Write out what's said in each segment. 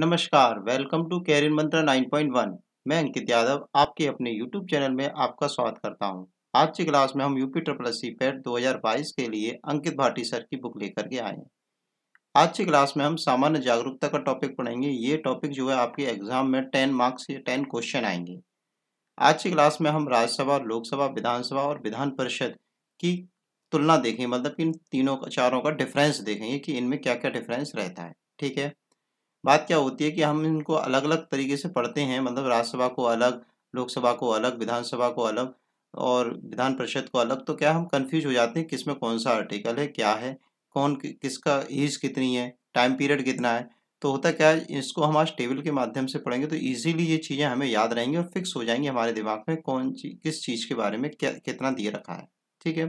नमस्कार welcome to career मंत्रा 9.1 मैं अंकित यादव आपके अपने यूट्यूब चैनल में आपका स्वागत करता हूं। आज की क्लास में हम यूपी ट्रिपल सी पैट दो के लिए अंकित भाटी सर की बुक लेकर के आए हैं आज की क्लास में हम सामान्य जागरूकता का टॉपिक पढ़ेंगे ये टॉपिक जो है आपके एग्जाम में टेन मार्क्स या टेन क्वेश्चन आएंगे आज की क्लास में हम राज्यसभा लोकसभा विधानसभा और विधान परिषद की तुलना देखेंगे मतलब इन तीनों का चारों का डिफरेंस देखेंगे कि इनमें क्या क्या डिफरेंस रहता है ठीक है बात क्या होती है कि हम इनको अलग अलग तरीके से पढ़ते हैं मतलब राज्यसभा को अलग लोकसभा को अलग विधानसभा को अलग और विधान परिषद को अलग तो क्या हम कन्फ्यूज हो जाते हैं किसमें कौन सा आर्टिकल है क्या है कौन किसका ईज कितनी है टाइम पीरियड कितना है तो होता क्या है इसको हम आज टेबल के माध्यम से पढ़ेंगे तो इजीली ये चीज़ें हमें याद रहेंगी और फिक्स हो जाएंगी हमारे दिमाग में कौन चीज किस चीज़ के बारे में क्या कितना दिए रखा है ठीक है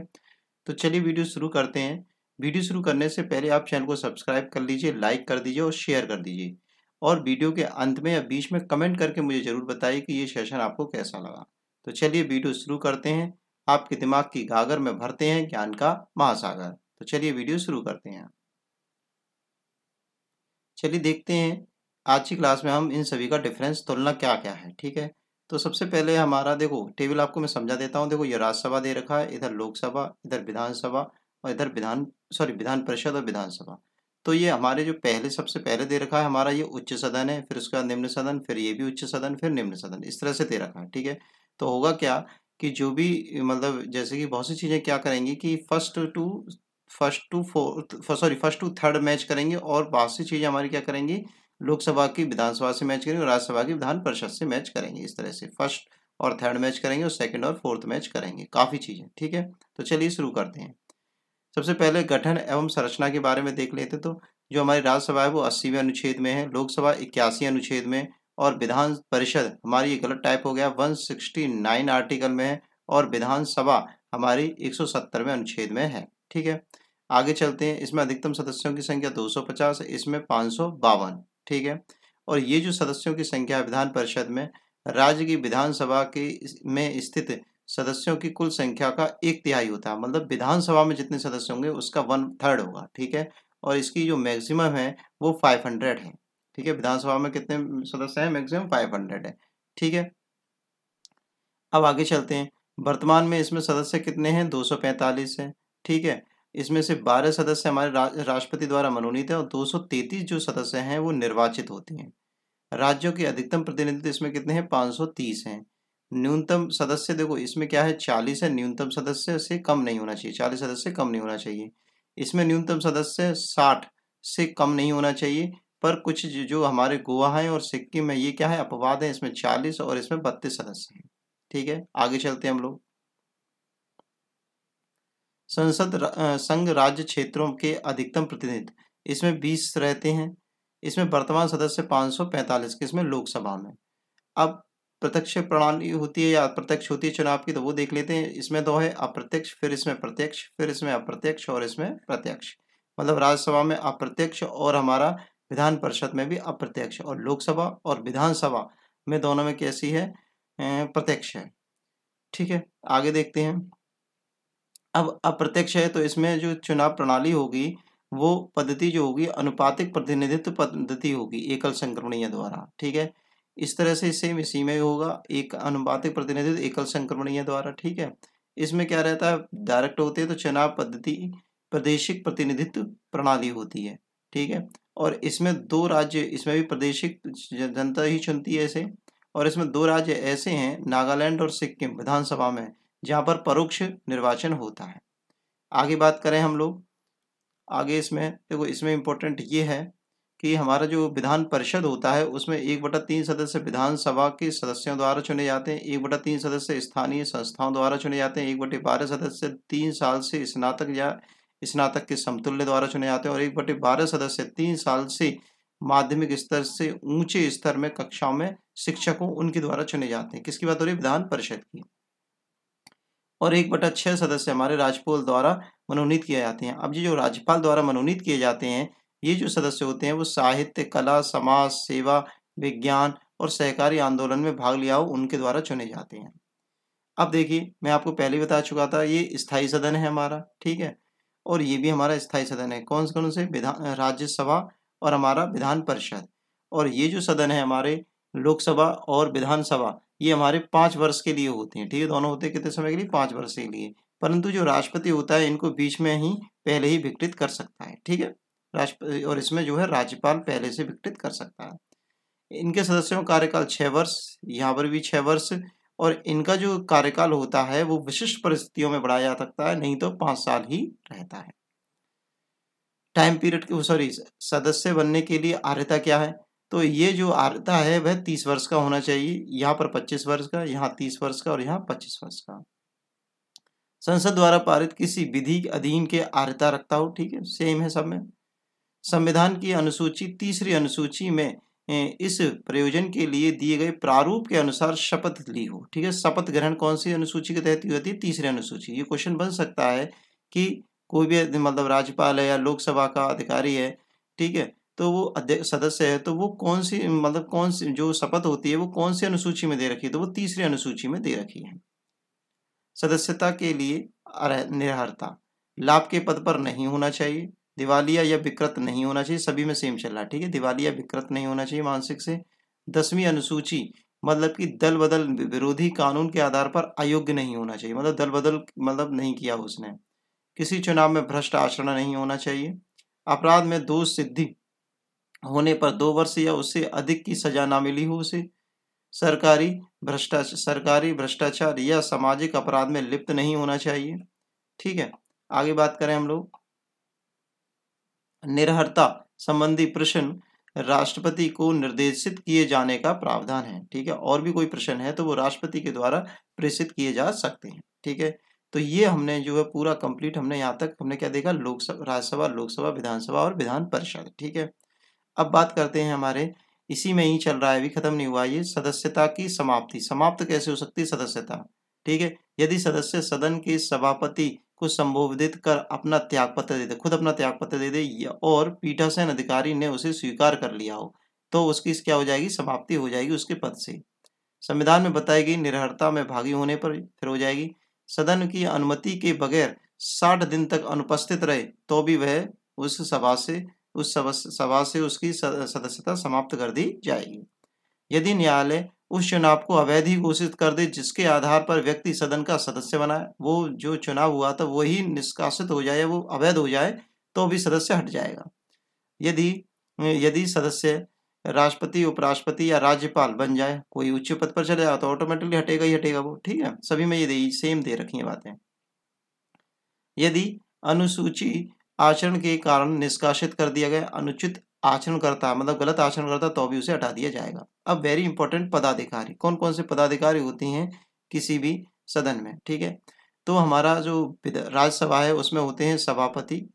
तो चलिए वीडियो शुरू करते हैं वीडियो शुरू करने से पहले आप चैनल को सब्सक्राइब कर लीजिए लाइक कर दीजिए और शेयर कर दीजिए और वीडियो के अंत में या बीच में कमेंट करके मुझे ज़रूर बताइए कि ये सेशन आपको कैसा लगा तो चलिए वीडियो शुरू करते हैं आपके दिमाग की घाघर में भरते हैं ज्ञान का महासागर तो चलिए वीडियो शुरू करते हैं चलिए देखते हैं आज की क्लास में हम इन सभी का डिफरेंस तुलना क्या क्या है ठीक है तो सबसे पहले हमारा देखो टेबल आपको मैं समझा देता हूँ देखो ये राज्यसभा दे रखा है इधर लोकसभा इधर विधानसभा और इधर विधान सॉरी विधान परिषद और विधानसभा तो ये हमारे जो पहले सबसे पहले दे रखा है हमारा ये उच्च सदन है फिर उसका निम्न सदन फिर ये भी उच्च सदन फिर निम्न सदन इस तरह से दे रखा है ठीक है तो होगा क्या कि जो भी मतलब जैसे कि बहुत सी चीज़ें क्या करेंगी कि first to first to fourth sorry first to third match करेंगे और बहुत सी चीज़ें हमारी क्या करेंगी लोकसभा की विधानसभा से मैच करेंगे और राज्यसभा की विधान परिषद से मैच करेंगे इस तरह से फर्स्ट और थर्ड मैच करेंगे और सेकंड और फोर्थ मैच करेंगे काफ़ी चीज़ें ठीक है तो चलिए शुरू करते हैं सबसे पहले गठन एवं संरचना के बारे में देख लेते तो जो हमारी राज्यसभा है वो अस्सीवें अनुच्छेद में है लोकसभा इक्यासी अनुच्छेद में और विधान परिषद हमारी ये गलत टाइप हो गया 169 आर्टिकल में है और विधानसभा हमारी 170वें अनुच्छेद में है ठीक है आगे चलते हैं इसमें अधिकतम सदस्यों की संख्या 250 है इसमें पाँच ठीक है और ये जो सदस्यों की संख्या विधान परिषद में राज्य की विधानसभा के में स्थित सदस्यों की कुल संख्या का एक तिहाई होता है मतलब विधानसभा में जितने सदस्य होंगे उसका वन थर्ड होगा ठीक है और इसकी जो मैक्सिमम है वो फाइव हंड्रेड है ठीक है विधानसभा में कितने सदस्य हैं मैक्सिमम फाइव हंड्रेड है ठीक है अब आगे चलते हैं वर्तमान में इसमें सदस्य कितने हैं दो सौ पैंतालीस है ठीक है इसमें से बारह सदस्य हमारे रा, राष्ट्रपति द्वारा मनोनीत है और दो सौ तैतीस जो सदस्य हैं वो निर्वाचित होते हैं राज्यों के अधिकतम प्रतिनिधित्व इसमें कितने हैं पाँच सौ तीस हैं न्यूनतम सदस्य देखो इसमें क्या है चालीस है न्यूनतम सदस्य से कम नहीं होना चाहिए चालीस सदस्य कम नहीं होना चाहिए इसमें न्यूनतम सदस्य साठ से कम नहीं होना चाहिए पर कुछ जो हमारे गोवा है और सिक्किम में ये क्या है अपवाद है इसमें चालीस और इसमें बत्तीस सदस्य है ठीक है आगे चलते हैं हम लोग संसद संघ राज्य क्षेत्रों के अधिकतम प्रतिनिधि इसमें बीस रहते हैं इसमें वर्तमान सदस्य पैंतालीस किसमें लोकसभा में अब प्रत्यक्ष प्रणाली होती है या अप्रत्यक्ष होती है चुनाव की तो वो देख लेते हैं इसमें दो है अप्रत्यक्ष फिर इसमें प्रत्यक्ष फिर इसमें अप्रत्यक्ष और इसमें प्रत्यक्ष मतलब राज्यसभा में अप्रत्यक्ष और हमारा विधान परिषद में भी अप्रत्यक्ष और लोकसभा और विधानसभा में दोनों में कैसी है प्रत्यक्ष है ठीक है आगे देखते हैं अब अप्रत्यक्ष है तो इसमें जो चुनाव प्रणाली होगी वो पद्धति जो होगी अनुपातिक प्रतिनिधित्व पद्धति होगी एकल संक्रमणीय द्वारा ठीक है इस तरह से सेम इसी में होगा एक अनुपातिक प्रतिनिधित्व एकल संक्रमणीय द्वारा ठीक है इसमें क्या रहता है डायरेक्ट होते हैं तो चुनाव पद्धति प्रादेशिक प्रतिनिधित्व प्रणाली होती है ठीक है और इसमें दो राज्य इसमें भी प्रादेशिक जनता ही चुनती है ऐसे और इसमें दो राज्य ऐसे हैं नागालैंड और सिक्किम विधानसभा में जहाँ पर परोक्ष निर्वाचन होता है आगे बात करें हम लोग आगे इसमें देखो इसमें इम्पोर्टेंट ये है कि हमारा जो विधान परिषद होता है उसमें एक बटा तीन सदस्य विधानसभा के सदस्यों द्वारा चुने जाते हैं एक बटा तीन सदस्य स्थानीय संस्थाओं द्वारा चुने जाते हैं एक बटे बारह सदस्य तीन साल से स्नातक या स्नातक के समतुल्य द्वारा चुने जाते हैं और एक बटे बारह सदस्य तीन साल से माध्यमिक स्तर से ऊंचे स्तर में कक्षाओं में शिक्षकों उनके द्वारा चुने जाते हैं किसकी बात हो रही है विधान परिषद की और एक बटा छः सदस्य हमारे राज्यपाल द्वारा मनोनीत किए जाते हैं अब ये जो राज्यपाल द्वारा मनोनीत किए जाते हैं ये जो सदस्य होते हैं वो साहित्य कला समाज सेवा विज्ञान और सहकारी आंदोलन में भाग लिया हो उनके द्वारा चुने जाते हैं अब देखिए मैं आपको पहले बता चुका था ये स्थायी सदन है हमारा ठीक है और ये भी हमारा स्थायी सदन है कौन से कौन से विधान राज्यसभा और हमारा विधान परिषद और ये जो सदन है हमारे लोकसभा और विधानसभा ये हमारे पाँच वर्ष के लिए होते हैं ठीक है दोनों होते कितने समय के लिए पाँच वर्ष के लिए परंतु जो राष्ट्रपति होता है इनको बीच में ही पहले ही विकृत कर सकता है ठीक है राष्ट्रपति और इसमें जो है राज्यपाल पहले से विकटित कर सकता है इनके सदस्यों का कार्यकाल छः वर्ष यहाँ पर भी छः वर्ष और इनका जो कार्यकाल होता है वो विशिष्ट परिस्थितियों में बढ़ाया जा सकता है नहीं तो पाँच साल ही रहता है टाइम पीरियड की सॉरी सदस्य बनने के लिए आर्यता क्या है तो ये जो आर्यता है वह तीस वर्ष का होना चाहिए यहाँ पर पच्चीस वर्ष का यहाँ तीस वर्ष का और यहाँ पच्चीस वर्ष का संसद द्वारा पारित किसी विधि अधीन के आर्यता रखता हो ठीक है सेम है सब में संविधान की अनुसूची तीसरी अनुसूची में इस प्रयोजन के लिए दिए गए प्रारूप के अनुसार शपथ ली हो ठीक है शपथ ग्रहण कौन सी अनुसूची के तहत होती है तीसरी अनुसूची ये क्वेश्चन बन सकता है कि कोई भी मतलब राज्यपाल है या लोकसभा का अधिकारी है ठीक है तो वो सदस्य है तो वो कौन सी मतलब कौन सी जो शपथ होती है वो कौन सी अनुसूची में दे रखी है तो वो तीसरी अनुसूची में दे रखी है सदस्यता के लिए निर्हरता लाभ के पद पर नहीं होना चाहिए दिवालिया या विकृत नहीं होना चाहिए सभी में सेम चल रहा है ठीक है दिवालिया विकृत नहीं होना चाहिए मानसिक से दसवीं अनुसूची मतलब कि दल बदल विरोधी कानून के आधार पर अयोग्य नहीं होना चाहिए मतलब दल बदल मतलब नहीं किया उसने किसी चुनाव में भ्रष्ट आचरण नहीं होना चाहिए अपराध में दो सिद्धि होने पर दो वर्ष या उससे अधिक की सजा ना मिली हो उसे सरकारी भ्रष्टाचार सरकारी भ्रष्टाचार या सामाजिक अपराध में लिप्त नहीं होना चाहिए ठीक है आगे बात करें हम लोग निर्हरता संबंधी प्रश्न राष्ट्रपति को निर्देशित किए जाने का प्रावधान है ठीक है और भी कोई प्रश्न है तो वो राष्ट्रपति के द्वारा प्रेषित किए जा सकते हैं ठीक है तो ये हमने जो है पूरा कंप्लीट हमने यहाँ तक हमने क्या देखा लोकसभा राज्यसभा लोकसभा विधानसभा और विधान परिषद ठीक है अब बात करते हैं हमारे इसी में ही चल रहा है अभी खत्म नहीं हुआ ये सदस्यता की समाप्ति समाप्त कैसे हो सकती है सदस्यता ठीक है यदि सदस्य सदन के सभापति को संबोधित कर अपना त्याग पत्र दे दे खुद अपना त्याग पत्र दे दे और पीठासन अधिकारी ने उसे स्वीकार कर लिया हो तो उसकी क्या हो जाएगी समाप्ति हो जाएगी उसके पद से संविधान में बताई गई निर्हरता में भागी होने पर फिर हो जाएगी सदन की अनुमति के बगैर साठ दिन तक अनुपस्थित रहे तो भी वह उस सभा से उस सभा से उसकी सदस्यता समाप्त कर दी जाएगी यदि न्यायालय उस चुनाव को अवैध ही घोषित कर दे जिसके आधार पर व्यक्ति सदन का सदस्य बनाए वो जो चुनाव हुआ था वही निष्कासित हो जाए वो अवैध हो जाए तो भी सदस्य हट जाएगा यदि यदि सदस्य राष्ट्रपति उपराष्ट्रपति या राज्यपाल बन जाए कोई उच्च पद पर चले जाए तो ऑटोमेटिकली हटेगा ही हटेगा वो ठीक है सभी में ये दे सेम दे रखी है बातें यदि अनुसूची आचरण के कारण निष्कासित कर दिया गया अनुचित आचरण करता मतलब गलत आचरण करता तो भी उसे हटा दिया जाएगा अब वेरी इंपॉर्टेंट पदाधिकारी कौन कौन से पदाधिकारी होते हैं किसी भी सदन में ठीक है तो हमारा जो राज्यसभा है उसमें होते हैं सभापति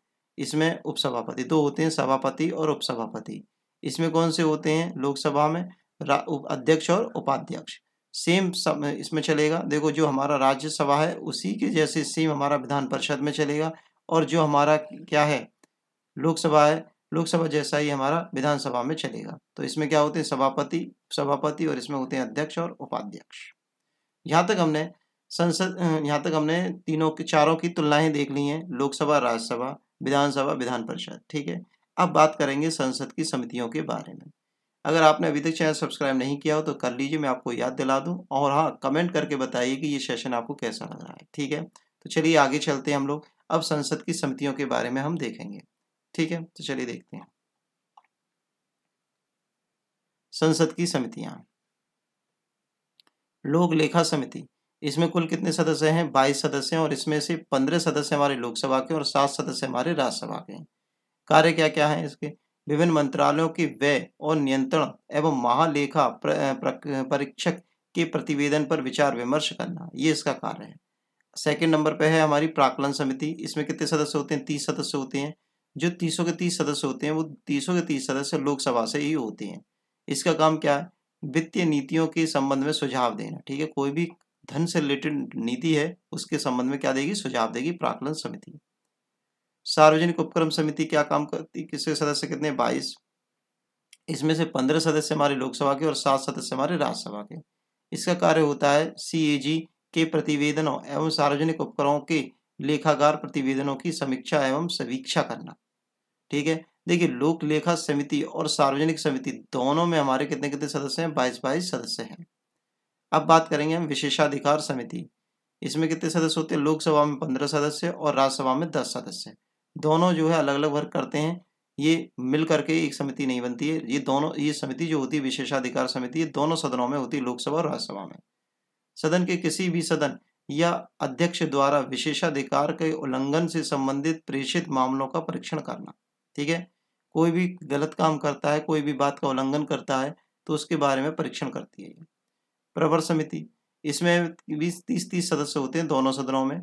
इसमें उपसभापति दो होते हैं सभापति और उपसभापति इसमें कौन से होते हैं लोकसभा में अध्यक्ष और उपाध्यक्ष सेम सब इसमें चलेगा देखो जो हमारा राज्यसभा है उसी के जैसे सेम हमारा विधान परिषद में चलेगा और जो हमारा क्या है लोकसभा है लोकसभा जैसा ही हमारा विधानसभा में चलेगा तो इसमें क्या होते हैं सभापति सभापति और इसमें होते हैं अध्यक्ष और उपाध्यक्ष यहाँ तक हमने संसद यहाँ तक हमने तीनों के चारों की तुलनाएं देख ली हैं लोकसभा राज्यसभा विधानसभा विधान परिषद ठीक है अब बात करेंगे संसद की समितियों के बारे में अगर आपने अभी तक चैनल सब्सक्राइब नहीं किया हो तो कर लीजिए मैं आपको याद दिला दूँ और हाँ कमेंट करके बताइए कि ये सेशन आपको कैसा लग रहा है ठीक है तो चलिए आगे चलते हैं हम लोग अब संसद की समितियों के बारे में हम देखेंगे ठीक है तो चलिए देखते हैं संसद की समितियां लोक लेखा समिति इसमें कुल कितने सदस्य हैं बाईस सदस्य हैं और इसमें से पंद्रह सदस्य हमारे लोकसभा के और सात सदस्य हमारे राज्यसभा के हैं कार्य क्या क्या है इसके विभिन्न मंत्रालयों के व्यय और नियंत्रण एवं महालेखा परीक्षक के प्रतिवेदन पर विचार विमर्श करना ये इसका कार्य है सेकंड नंबर पे है हमारी प्राकलन समिति इसमें कितने सदस्य होते हैं तीस सदस्य होते हैं जो तीसों के तीस सदस्य होते हैं वो तीसों के तीस सदस्य लोकसभा से ही होते हैं इसका काम क्या है वित्तीय नीतियों के संबंध में सुझाव देना ठीक है कोई भी धन से रिलेटेड नीति है उसके संबंध में क्या देगी सुझाव देगी प्राकलन समिति सार्वजनिक उपक्रम समिति क्या काम करती किसके सदस्य कितने बाईस इसमें से पंद्रह सदस्य हमारे लोकसभा के और सात सदस्य हमारे राज्यसभा के इसका कार्य होता है सी के प्रतिवेदनों एवं सार्वजनिक उपक्रमों के लेखागार प्रतिवेदनों की समीक्षा एवं समीक्षा करना ठीक है देखिए लोक लेखा समिति और सार्वजनिक समिति दोनों में हमारे कितने कितने सदस्य हैं बाईस बाईस सदस्य हैं अब बात करेंगे हम विशेषाधिकार समिति इसमें कितने सदस्य होते हैं लोकसभा में पंद्रह सदस्य और राज्यसभा में दस सदस्य दोनों जो है अलग अलग वर्ग करते हैं ये मिल करके एक समिति नहीं बनती है ये दोनों ये समिति जो होती है विशेषाधिकार समिति ये दोनों सदनों में होती है लोकसभा और राज्यसभा में सदन के किसी भी सदन या अध्यक्ष द्वारा विशेषाधिकार के उल्लंघन से संबंधित प्रेषित मामलों का परीक्षण करना ठीक है कोई भी गलत काम करता है कोई भी बात का उल्लंघन करता है तो उसके बारे में परीक्षण करती है प्रवर समिति इसमें बीस तीस तीस सदस्य होते हैं दोनों सदनों में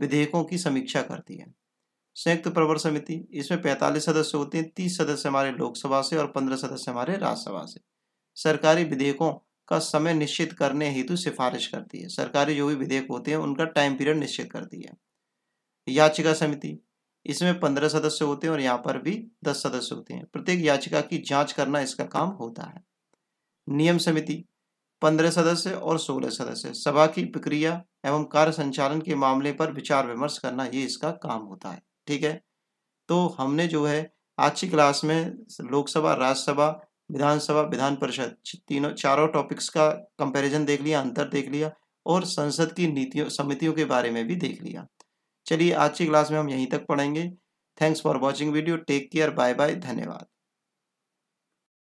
विधेयकों की समीक्षा करती है संयुक्त प्रवर समिति इसमें पैंतालीस सदस्य होते हैं तीस सदस्य हमारे लोकसभा से और पंद्रह सदस्य हमारे राज्यसभा से सरकारी विधेयकों का समय निश्चित करने हेतु सिफारिश करती है सरकारी जो भी विधेयक होते हैं उनका टाइम पीरियड निश्चित करती है याचिका समिति इसमें पंद्रह सदस्य होते हैं और यहाँ पर भी दस सदस्य होते हैं प्रत्येक याचिका की जांच करना इसका काम होता है नियम समिति पंद्रह सदस्य और सोलह सदस्य सभा की प्रक्रिया एवं कार्य संचालन के मामले पर विचार विमर्श करना ये इसका काम होता है ठीक है तो हमने जो है आज की क्लास में लोकसभा राज्यसभा विधानसभा विधान परिषद तीनों चारों टॉपिक्स का कंपेरिजन देख लिया अंतर देख लिया और संसद की नीतियों समितियों के बारे में भी देख लिया चलिए आज की क्लास में हम यहीं तक पढ़ेंगे thanks for watching video take care bye bye धन्यवाद